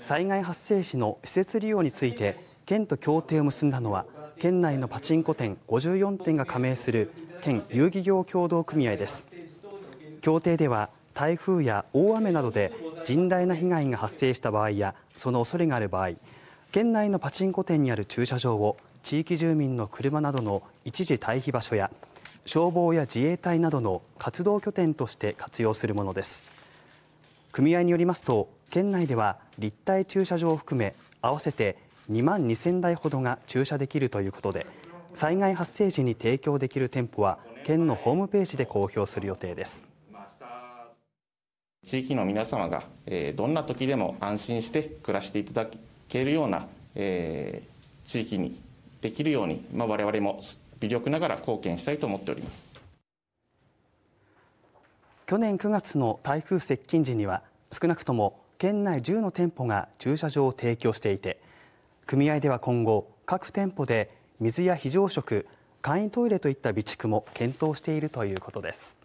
災害発生時の施設利用について県と協定を結んだのは県内のパチンコ店54店が加盟する県遊技業協同組合です協定では台風や大雨などで甚大な被害が発生した場合やその恐れがある場合県内のパチンコ店にある駐車場を地域住民の車などの一時退避場所や消防や自衛隊などの活動拠点として活用するものです組合によりますと県内では立体駐車場を含め合わせて2万2000台ほどが駐車できるということで災害発生時に提供できる店舗は県のホームページで公表する予定です。地域の皆様がどんな時でも安心して暮らしていただけるような地域にできるように、まあ、我々も微力ながら貢献したいと思っております去年9月の台風接近時には少なくとも県内10の店舗が駐車場を提供していて組合では今後、各店舗で水や非常食簡易トイレといった備蓄も検討しているということです。